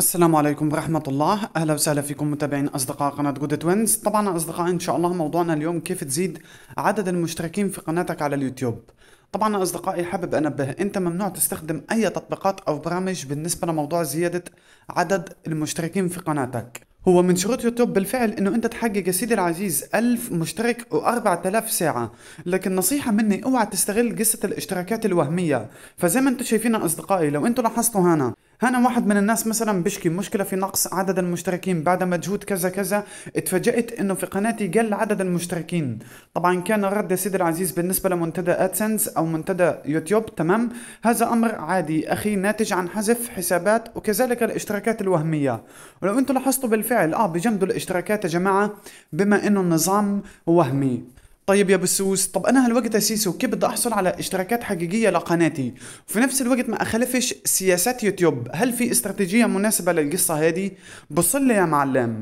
السلام عليكم ورحمة الله أهلا وسهلا فيكم متابعين أصدقاء قناة جود توينز طبعا أصدقاء إن شاء الله موضوعنا اليوم كيف تزيد عدد المشتركين في قناتك على اليوتيوب طبعا أصدقائي حابب أنبه أنت ممنوع تستخدم أي تطبيقات أو برامج بالنسبة لموضوع زيادة عدد المشتركين في قناتك هو من شروط يوتيوب بالفعل انه انت تحقق يا سيدي العزيز 1000 مشترك و4000 ساعة، لكن نصيحة مني اوعى تستغل قصة الاشتراكات الوهمية، فزي ما انتم شايفين اصدقائي لو انتم لاحظتوا هنا انا واحد من الناس مثلا بشكي مشكله في نقص عدد المشتركين بعد مجهود كذا كذا اتفاجئت انه في قناتي قل عدد المشتركين طبعا كان الرد يا سيدي العزيز بالنسبه لمنتدى ادسنس او منتدى يوتيوب تمام هذا امر عادي اخي ناتج عن حذف حسابات وكذلك الاشتراكات الوهميه ولو انتم لاحظتوا بالفعل اه بجمدوا الاشتراكات يا جماعه بما انه النظام وهمي طيب يا بسوس طب انا هالوقت يا سيسو كيف بدي احصل على اشتراكات حقيقيه لقناتي وفي نفس الوقت ما اخالفش سياسات يوتيوب هل في استراتيجيه مناسبه للقصه هذه بصلي يا معلم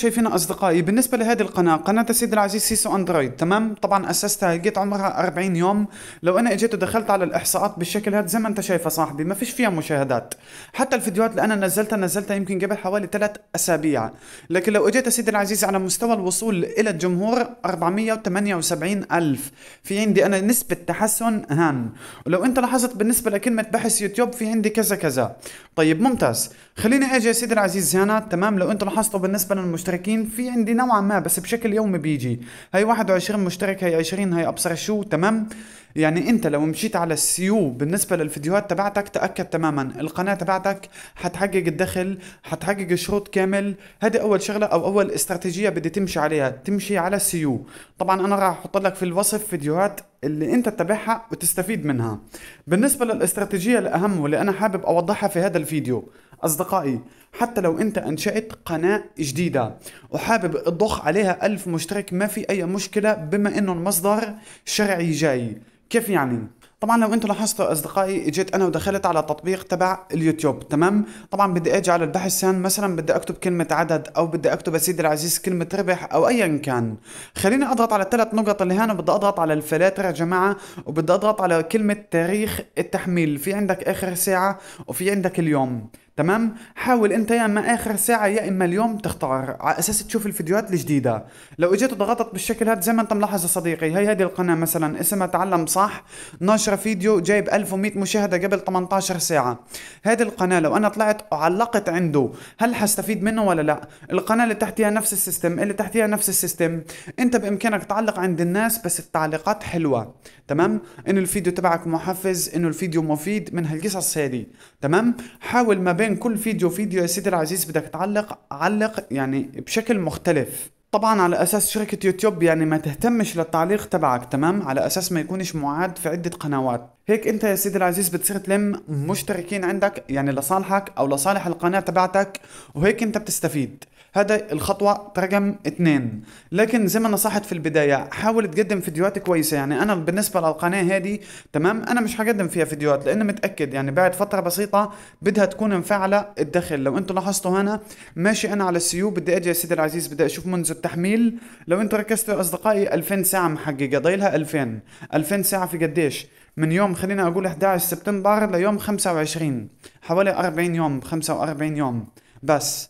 شايفين اصدقائي بالنسبه لهذه القناه قناه السيد العزيز سيسو اندرويد تمام طبعا اسستها لقيت عمرها 40 يوم لو انا اجيت ودخلت على الاحصاءات بالشكل هذا زي ما انت شايفه صاحبي ما فيش فيها مشاهدات حتى الفيديوهات اللي انا نزلتها نزلتها يمكن قبل حوالي 3 اسابيع لكن لو اجيت السيد العزيز على مستوى الوصول الى الجمهور 478 الف في عندي انا نسبه تحسن هان ولو انت لاحظت بالنسبه لكلمه بحث يوتيوب في عندي كذا كذا طيب ممتاز خليني اجي يا سيدي العزيز زيانات تمام لو انتم لاحظتوا بالنسبه للمشتركين في عندي نوعا ما بس بشكل يومي بيجي هاي 21 مشترك هاي 20 هاي ابصر شو تمام يعني انت لو مشيت على السيو بالنسبه للفيديوهات تبعتك تاكد تماما القناه تبعتك حتحقق الدخل حتحقق الشروط كامل هذه اول شغله او اول استراتيجيه بدي تمشي عليها تمشي على السيو طبعا انا راح احط لك في الوصف فيديوهات اللي انت تتابعها وتستفيد منها بالنسبه للاستراتيجيه الاهم واللي انا حابب اوضحها في هذا الفيديو أصدقائي حتى لو أنت أنشأت قناة جديدة وحابب تضخ عليها ألف مشترك ما في أي مشكلة بما أنه المصدر شرعي جاي كيف يعني؟ طبعا لو انتم لاحظتوا اصدقائي اجيت انا ودخلت على التطبيق تبع اليوتيوب تمام طبعا بدي اجي على البحث هان مثلا بدي اكتب كلمه عدد او بدي اكتب سيدي العزيز كلمه ربح او ايا كان خليني اضغط على الثلاث نقط اللي هنا بدي اضغط على الفلاتر يا جماعه وبدي اضغط على كلمه تاريخ التحميل في عندك اخر ساعه وفي عندك اليوم تمام حاول انت يا اما اخر ساعه يا اما اليوم تختار على اساس تشوف الفيديوهات الجديده لو اجيت ضغطت بالشكل هذا زي ما انت ملاحظ صديقي هي هذه القناه مثلا اسمها تعلم صح ناشره فيديو جايب 1100 مشاهده قبل 18 ساعه هذه القناه لو انا طلعت وعلقت عنده هل حستفيد منه ولا لا القناه اللي تحتيها نفس السيستم اللي تحتيها نفس السيستم انت بامكانك تعلق عند الناس بس التعليقات حلوه تمام انه الفيديو تبعك محفز انه الفيديو مفيد من هالقصص هذه تمام حاول ما بين بين كل فيديو فيديو يا سيدي العزيز بدك تعلق علق يعني بشكل مختلف طبعا على اساس شركة يوتيوب يعني ما تهتمش للتعليق تبعك تمام على اساس ما يكونش معاد في عدة قنوات هيك انت يا سيدي العزيز بتصير تلم مشتركين عندك يعني لصالحك او لصالح القناة تبعتك وهيك انت بتستفيد هذا الخطوة رقم اثنين لكن زي ما نصحت في البداية حاول تقدم فيديوهات كويسة يعني أنا بالنسبة للقناة هذه تمام أنا مش هقدم فيها فيديوهات لأن متأكد يعني بعد فترة بسيطة بدها تكون مفعلة الدخل لو أنتم لاحظتوا هنا ماشي أنا على السيو بدي أجي يا سيدي العزيز بدي أشوف منذ التحميل لو أنتم ركزتوا أصدقائي 2000 ساعة محققة ضايلها 2000 2000 ساعة في قديش من يوم خلينا أقول 11 سبتمبر ليوم 25 حوالي 40 يوم 45 يوم بس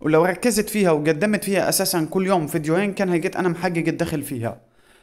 ولو ركزت فيها وقدمت فيها اساسا كل يوم فيديوهين كان هيجيت انا محقق الدخل فيها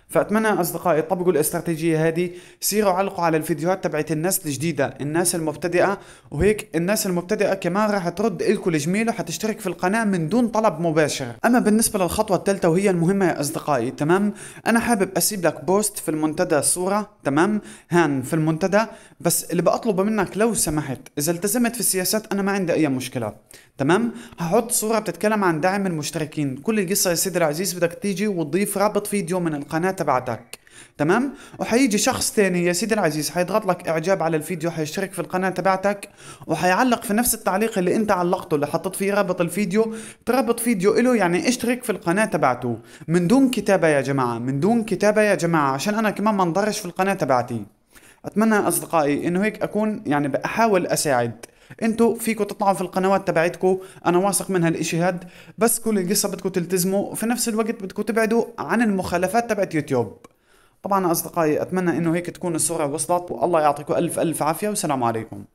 فاتمنى اصدقائي طبقوا الاستراتيجيه هذه سيروا علقوا على الفيديوهات تبعت الناس الجديده الناس المبتدئه وهيك الناس المبتدئه كمان راح ترد لكم الجميل وحتشترك في القناه من دون طلب مباشر اما بالنسبه للخطوه الثالثه وهي المهمه يا اصدقائي تمام انا حابب اسيب لك بوست في المنتدى صوره تمام هان في المنتدى بس اللي بطلبه منك لو سمحت اذا التزمت في السياسات انا ما عندي اي مشكله تمام هحط صوره بتتكلم عن دعم المشتركين كل القصه يا سيدي العزيز بدك تيجي وتضيف رابط فيديو من القناه تبعتك تمام وحيجي شخص ثاني يا سيدي العزيز حيضغط لك اعجاب على الفيديو حيشترك في القناه تبعتك وحيعلق في نفس التعليق اللي انت علقته اللي حطيت فيه رابط الفيديو ترابط فيديو له يعني اشترك في القناه تبعته من دون كتابه يا جماعه من دون كتابه يا جماعه عشان انا كمان ما انضرش في القناه تبعتي اتمنى اصدقائي انه هيك اكون يعني بحاول اساعد انتو فيكم تطلعوا في القنوات تبعتكم انا واثق من هالاشي هاد بس كل القصه بدكم تلتزموا في نفس الوقت بدكم تبعدوا عن المخالفات تبعت يوتيوب طبعا اصدقائي اتمنى انه هيك تكون الصوره وصلت والله يعطيكم الف الف عافيه والسلام عليكم